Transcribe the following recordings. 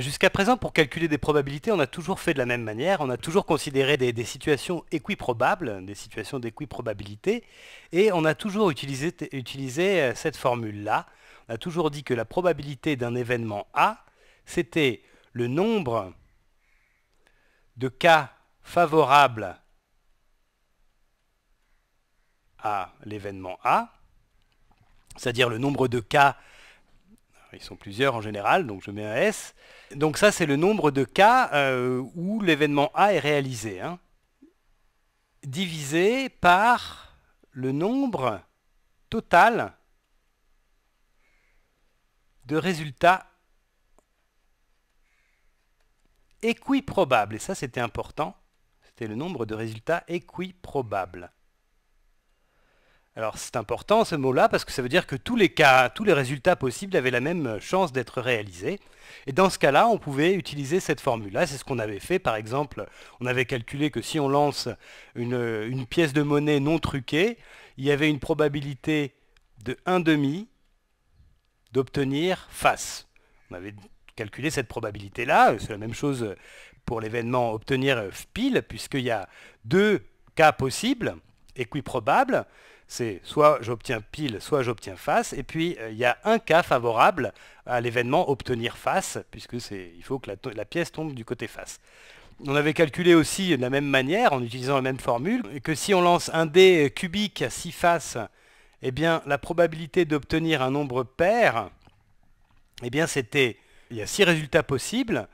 Jusqu'à présent, pour calculer des probabilités, on a toujours fait de la même manière. On a toujours considéré des, situations équiprobables, des situations d'équiprobabilité, et on a toujours utilisé, utilisé euh, cette formule-là. On a toujours dit que la probabilité d'un événement A, c'était le nombre de cas favorables à l'événement A, c'est-à-dire le nombre de cas ils sont plusieurs en général, donc je mets un S. Donc ça, c'est le nombre de cas euh, où l'événement A est réalisé. Hein. divisé par le nombre total de résultats équiprobables. Et ça, c'était important. C'était le nombre de résultats équiprobables. Alors c'est important ce mot-là parce que ça veut dire que tous les cas, tous les résultats possibles avaient la même chance d'être réalisés. Et dans ce cas-là, on pouvait utiliser cette formule-là. C'est ce qu'on avait fait. Par exemple, on avait calculé que si on lance une, pièce de monnaie non truquée, il y avait une probabilité de 1,5 d'obtenir face. On avait calculé cette probabilité-là. C'est la même chose pour l'événement obtenir pile, puisqu'il y a deux cas possibles, équiprobables. C'est soit j'obtiens pile, soit j'obtiens face. Et puis, euh, il y a un cas favorable à l'événement obtenir face, puisque il faut que la, pièce tombe du côté face. On avait calculé aussi de la même manière, en utilisant la même formule, que si on lance un dé cubique à 6 faces, eh bien, la probabilité d'obtenir un nombre pair, eh bien, c'était... Il y a 6 résultats possibles.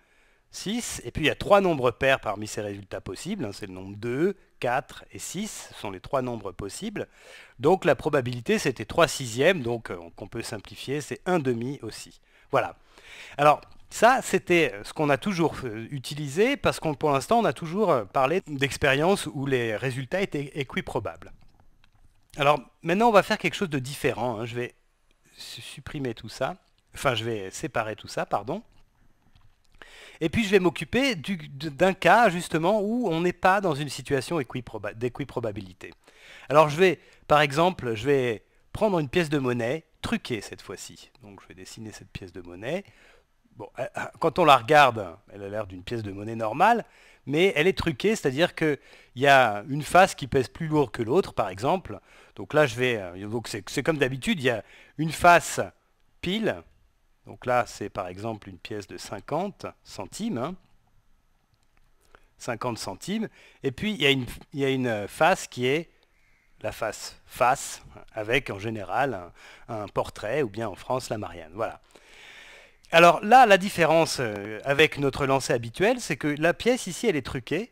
6. Et puis il y a trois nombres pairs parmi ces résultats possibles. Hein. c'est le nombre 2, 4 et 6 sont les trois nombres possibles. Donc la probabilité c'était 3 sixièmes, donc euh, qu'on peut simplifier, c'est 1 demi aussi. Voilà. Alors ça c'était ce qu'on a toujours euh, utilisé parce qu'on pour l'instant on a toujours euh, parlé d'expériences où les résultats étaient équiprobables. Alors maintenant on va faire quelque chose de différent. Hein. Je vais supprimer tout ça. Enfin je vais séparer tout ça, pardon. Et puis je vais m'occuper d'un cas justement où on n'est pas dans une situation d'équiprobabilité. Alors je vais, par exemple, je vais prendre une pièce de monnaie, truquée cette fois-ci. Donc je vais dessiner cette pièce de monnaie. Bon, euh, euh, quand on la regarde, elle a l'air d'une pièce de monnaie normale, mais elle est truquée, c'est-à-dire qu'il y a une face qui pèse plus lourd que l'autre, par exemple. Donc là, je vais... Euh, c'est comme d'habitude, il y a une face pile, donc là, c'est par exemple une pièce de 50 centimes. 50 hein. centimes. Et puis, il y, a une, face qui est la face face, avec en général un, portrait, ou bien en France, la Marianne. Voilà. Alors là, la différence euh, avec notre lancée habituel, c'est que la pièce ici, elle est truquée.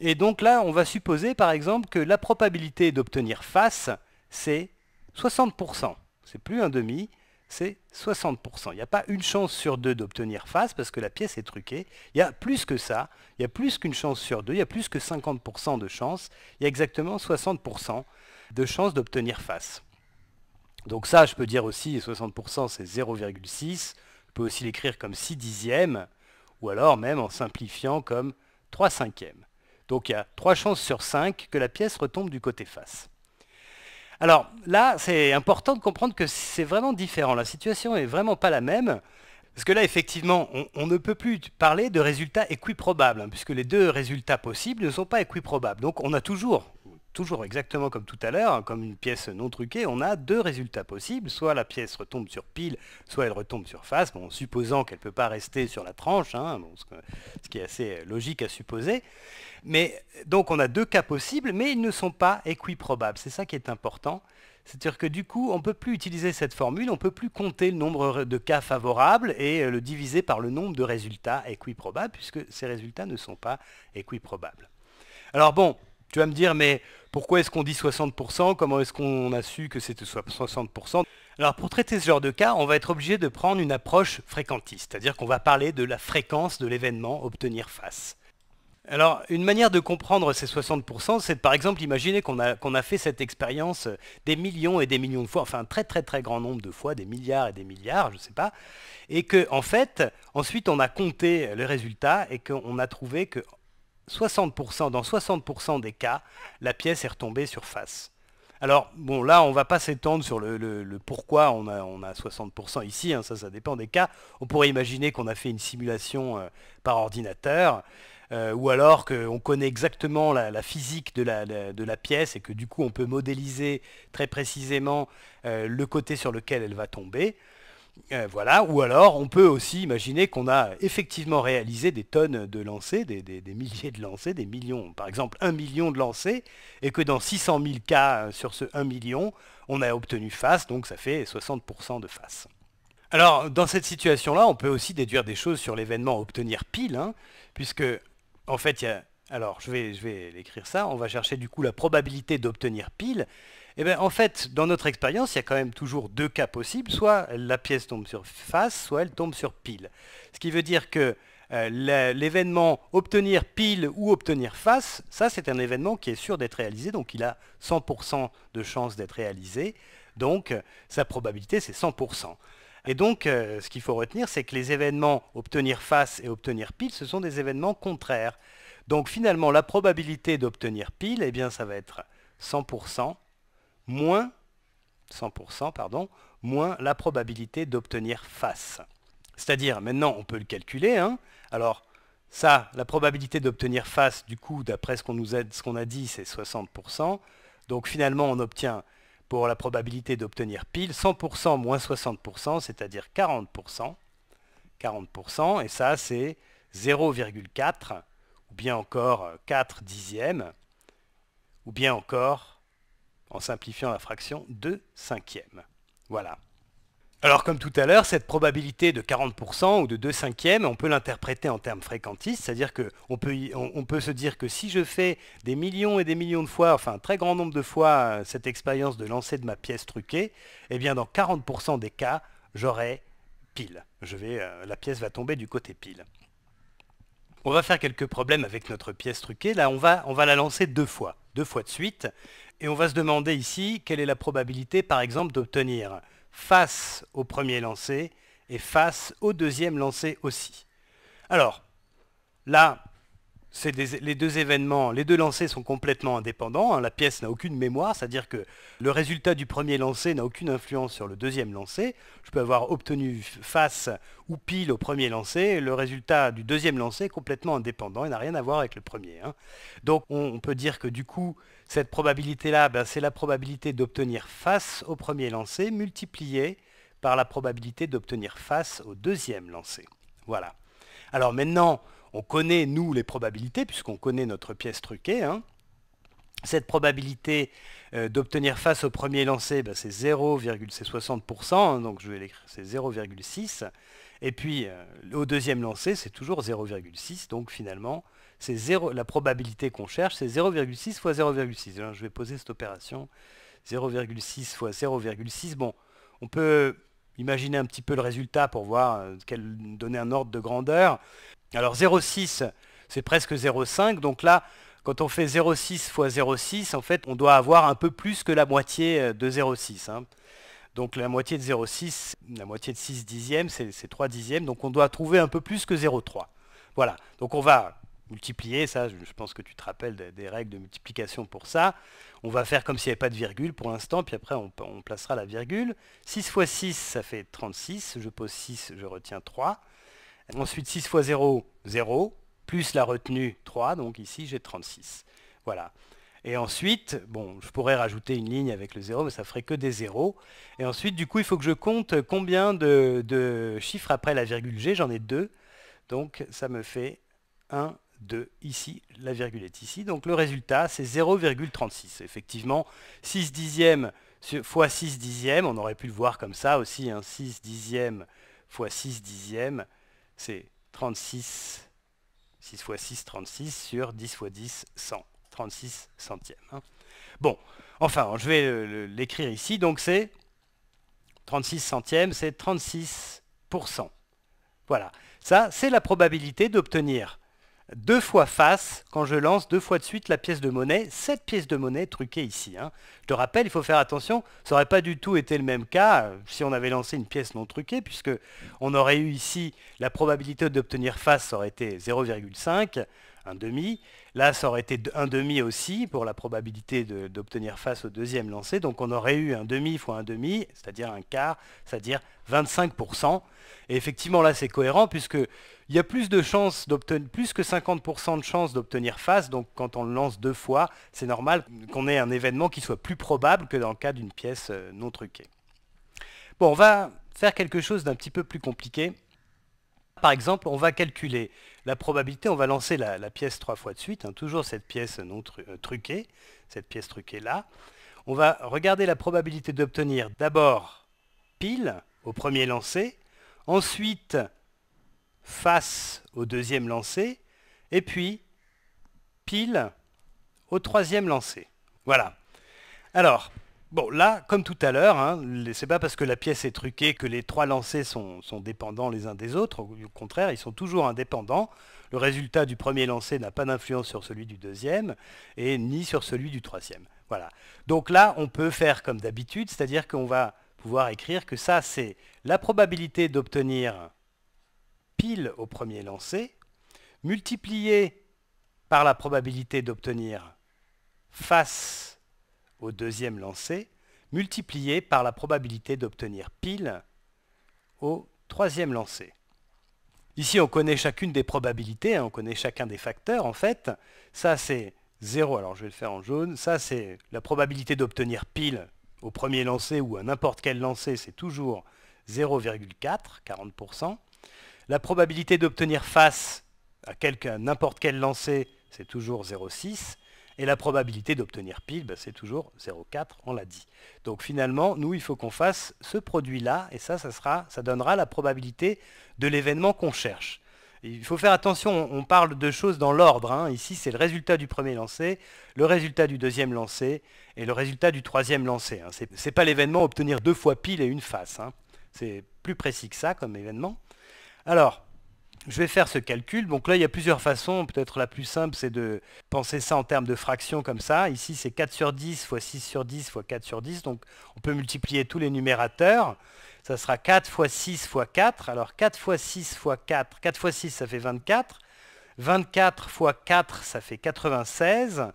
Et donc là, on va supposer par exemple que la probabilité d'obtenir face, c'est 60%. C'est plus un demi, c'est 60%. Il n'y a pas une chance sur deux d'obtenir face parce que la pièce est truquée. Il y a plus que ça, il y a plus qu'une chance sur deux, il y a plus que 50% de chance, il y a exactement 60% de chance d'obtenir face. Donc ça, je peux dire aussi, 60% c'est 0,6, je peux aussi l'écrire comme 6 dixièmes, ou alors même en simplifiant comme 3 cinquièmes. Donc il y a 3 chances sur 5 que la pièce retombe du côté face. Alors là, c'est important de comprendre que c'est vraiment différent. La situation n'est vraiment pas la même. Parce que là, effectivement, on, ne peut plus parler de résultats équiprobables, hein, puisque les deux résultats possibles ne sont pas équiprobables. Donc on a toujours toujours exactement comme tout à l'heure, hein, comme une pièce non truquée, on a deux résultats possibles. Soit la pièce retombe sur pile, soit elle retombe sur face, en supposant qu'elle ne peut pas rester sur la tranche, hein, ce, qui est assez euh, logique à supposer. Mais donc on a deux cas possibles, mais ils ne sont pas équiprobables. C'est ça qui est important. C'est-à-dire que du coup, on ne peut plus utiliser cette formule, on ne peut plus compter le nombre de cas favorables et euh, le diviser par le nombre de résultats équiprobables, puisque ces résultats ne sont pas équiprobables. Alors bon, tu vas me dire, mais pourquoi est-ce qu'on dit 60% Comment est-ce qu'on a su que c'était 60% Alors pour traiter ce genre de cas, on va être obligé de prendre une approche fréquentiste, c'est-à-dire qu'on va parler de la fréquence de l'événement obtenir face. Alors, une manière de comprendre ces 60%, c'est de par exemple imaginer qu'on a, qu'on a, fait cette expérience euh, des millions et des millions de fois, enfin un très très très grand nombre de fois, des milliards et des milliards, je ne sais pas, et que en fait, ensuite on a compté le résultat et qu'on a trouvé que 60%, dans 60% des cas, la pièce est retombée sur face. Alors, bon, là, on ne va pas s'étendre sur le, pourquoi on a, 60% ici, hein, ça, ça dépend des cas. On pourrait imaginer qu'on a fait une simulation euh, par ordinateur, euh, ou alors qu'on connaît exactement la, physique de la, pièce et que du coup, on peut modéliser très précisément euh, le côté sur lequel elle va tomber. Euh, voilà, ou alors on peut aussi imaginer qu'on a effectivement réalisé des tonnes de lancers, des, milliers de lancers, des millions, par exemple un million de lancers, et que dans 600 000 cas euh, sur ce 1 million, on a obtenu face, donc ça fait 60% de face. Alors dans cette situation-là, on peut aussi déduire des choses sur l'événement obtenir pile, hein, puisque en fait, y a... Alors je vais, je vais l'écrire ça, on va chercher du coup la probabilité d'obtenir pile, eh ben, en fait, dans notre expérience, il y a quand même toujours deux cas possibles. Soit la pièce tombe sur face, soit elle tombe sur pile. Ce qui veut dire que euh, l'événement obtenir pile ou obtenir face, ça c'est un événement qui est sûr d'être réalisé, donc il a 100% de chances d'être réalisé, donc sa probabilité c'est 100%. Et donc, euh, ce qu'il faut retenir, c'est que les événements obtenir face et obtenir pile, ce sont des événements contraires. Donc finalement, la probabilité d'obtenir pile, eh bien, ça va être 100%, moins 100%, pardon, moins la probabilité d'obtenir face. C'est-à-dire, maintenant, on peut le calculer. Hein. Alors, ça, la probabilité d'obtenir face, du coup, d'après ce qu'on nous ce qu'on a dit, c'est 60%. Donc, finalement, on obtient, pour la probabilité d'obtenir pile, 100% moins 60%, c'est-à-dire 40%. 40%, et ça, c'est 0,4, ou bien encore 4 euh, dixièmes, ou bien encore en simplifiant la fraction 2 cinquièmes. Voilà. Alors comme tout à l'heure, cette probabilité de 40% ou de 2 cinquièmes, on peut l'interpréter en termes fréquentistes, c'est-à-dire qu'on peut, on, peut, se dire que si je fais des millions et des millions de fois, enfin un très grand nombre de fois, euh, cette expérience de lancer de ma pièce truquée, eh bien dans 40% des cas, j'aurai pile. Je vais, euh, la pièce va tomber du côté pile. On va faire quelques problèmes avec notre pièce truquée. Là, on va, on va la lancer deux fois deux fois de suite. Et on va se demander ici quelle est la probabilité, par exemple, d'obtenir face au premier lancé et face au deuxième lancé aussi. Alors, là, les deux événements, les deux lancers sont complètement indépendants. Hein. la pièce n'a aucune mémoire, c'est-à-dire que le résultat du premier lancer n'a aucune influence sur le deuxième lancer. Je peux avoir obtenu face ou pile au premier lancer. Le résultat du deuxième lancer est complètement indépendant et n'a rien à voir avec le premier. Hein. Donc on, peut dire que du coup, cette probabilité-là, ben, c'est la probabilité d'obtenir face au premier lancer multipliée par la probabilité d'obtenir face au deuxième lancer. Voilà. Alors maintenant, on connaît, nous, les probabilités, puisqu'on connaît notre pièce truquée. Hein. Cette probabilité euh, d'obtenir face au premier lancé, 0, bah, c'est 0,60%, hein, donc je vais l'écrire, c'est 0,6. Et puis euh, au deuxième lancé, c'est toujours 0,6, donc finalement, c'est la probabilité qu'on cherche, c'est 0,6 fois 0,6. Je vais poser cette opération, 0,6 fois 0,6. Bon, on peut imaginer un petit peu le résultat pour voir, qu'elle euh, quel, donner un ordre de grandeur. Alors 0,6, c'est presque 0,5. Donc là, quand on fait 0,6 fois 0,6, en fait, on doit avoir un peu plus que la moitié euh, de 0,6. Hein. Donc la moitié de 0,6, la moitié de 6 dixièmes, c'est 3 dixièmes. Donc on doit trouver un peu plus que 0,3. Voilà. Donc on va multiplier, ça je pense que tu te rappelles des, règles de multiplication pour ça. On va faire comme s'il n'y avait pas de virgule pour l'instant, puis après on, on placera la virgule. 6 fois 6, ça fait 36. Je pose 6, je retiens 3. Ensuite, 6 fois 0, 0, plus la retenue 3, donc ici j'ai 36. Voilà. Et ensuite, bon, je pourrais rajouter une ligne avec le 0, mais ça ferait que des 0. Et ensuite, du coup, il faut que je compte combien de, chiffres après la virgule G. J'en ai 2. Donc, ça me fait 1, 2 ici. La virgule est ici. Donc, le résultat, c'est 0,36. Effectivement, 6 dixièmes fois 6 dixièmes, on aurait pu le voir comme ça aussi, 6 hein, dixièmes fois 6 dixièmes, c'est 36, 6 x 6, 36 sur 10 x 10, 100. 36 centièmes. Hein. Bon, enfin, je vais l'écrire ici, donc c'est 36 centièmes, c'est 36%. Voilà, ça c'est la probabilité d'obtenir deux fois face quand je lance deux fois de suite la pièce de monnaie, cette pièce de monnaie truquée ici. Hein. Je te rappelle, il faut faire attention, ça n'aurait pas du tout été le même cas euh, si on avait lancé une pièce non truquée, puisque on aurait eu ici la probabilité d'obtenir face, aurait été 0,5 un demi. Là, ça aurait été un demi aussi pour la probabilité d'obtenir face au deuxième lancé. Donc on aurait eu un demi fois un demi, c'est-à-dire un quart, c'est-à-dire 25%. Et effectivement, là, c'est cohérent puisque il y a plus de chances d'obtenir, plus que 50% de chances d'obtenir face. Donc quand on le lance deux fois, c'est normal qu'on ait un événement qui soit plus probable que dans le cas d'une pièce euh, non truquée. Bon, on va faire quelque chose d'un petit peu plus compliqué. Par exemple, on va calculer la probabilité, on va lancer la, pièce trois fois de suite, hein, toujours cette pièce non euh, truquée, cette pièce truquée là. On va regarder la probabilité d'obtenir d'abord pile au premier lancer, ensuite face au deuxième lancer, et puis pile au troisième lancer. Voilà. Alors, Bon, là, comme tout à l'heure, ce hein, c'est pas parce que la pièce est truquée que les trois lancers sont, dépendants les uns des autres. Au contraire, ils sont toujours indépendants. Le résultat du premier lancé n'a pas d'influence sur celui du deuxième et ni sur celui du troisième. Voilà. Donc là, on peut faire comme d'habitude, c'est-à-dire qu'on va pouvoir écrire que ça, c'est la probabilité d'obtenir pile au premier lancé, multipliée par la probabilité d'obtenir face au deuxième lancer, multiplié par la probabilité d'obtenir pile au troisième lancer. Ici, on connaît chacune des probabilités, hein, on connaît chacun des facteurs en fait. Ça, c'est 0, alors je vais le faire en jaune. Ça, c'est la probabilité d'obtenir pile au premier lancer ou à n'importe quel lancer, c'est toujours 0,4, 40%. La probabilité d'obtenir face à n'importe quel lancer, c'est toujours 0,6. Et la probabilité d'obtenir pile, ben, c'est toujours 0,4, on l'a dit. Donc finalement, nous, il faut qu'on fasse ce produit-là, et ça, ça, sera, ça donnera la probabilité de l'événement qu'on cherche. Il faut faire attention, on parle de choses dans l'ordre. Hein. Ici, c'est le résultat du premier lancé, le résultat du deuxième lancé et le résultat du troisième lancé. Hein. Ce n'est pas l'événement obtenir deux fois pile et une face. Hein. C'est plus précis que ça comme événement. Alors, je vais faire ce calcul. Donc là, il y a plusieurs façons. Peut-être la plus simple, c'est de penser ça en termes de fractions comme ça. Ici, c'est 4 sur 10 fois 6 sur 10 fois 4 sur 10. Donc on peut multiplier tous les numérateurs. Ça sera 4 fois 6 fois 4. Alors 4 fois 6 fois 4. 4 fois 6, ça fait 24. 24 fois 4, ça fait 96.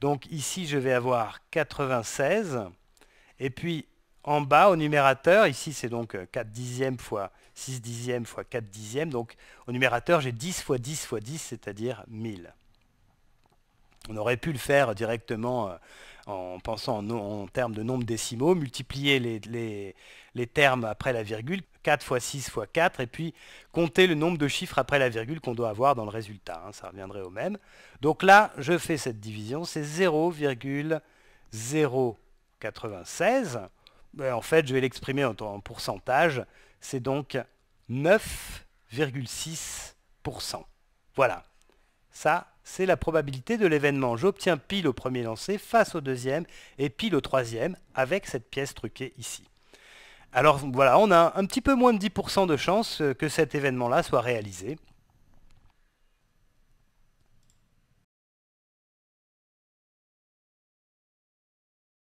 Donc ici, je vais avoir 96. Et puis en bas, au numérateur, ici, c'est donc 4 euh, dixièmes fois 6 dixièmes fois 4 dixièmes. Donc au numérateur, j'ai 10 fois 10 fois 10, c'est-à-dire 1000. On aurait pu le faire directement euh, en pensant en, termes de nombre décimaux, multiplier les, les, termes après la virgule, 4 fois 6 fois 4, et puis compter le nombre de chiffres après la virgule qu'on doit avoir dans le résultat. Hein, ça reviendrait au même. Donc là, je fais cette division, c'est 0,096. Ben, en fait, je vais l'exprimer en, en pourcentage. C'est donc 9,6%. Voilà. Ça, c'est la probabilité de l'événement. J'obtiens pile au premier lancé face au deuxième et pile au troisième avec cette pièce truquée ici. Alors voilà, on a un petit peu moins de 10% de chance que cet événement-là soit réalisé.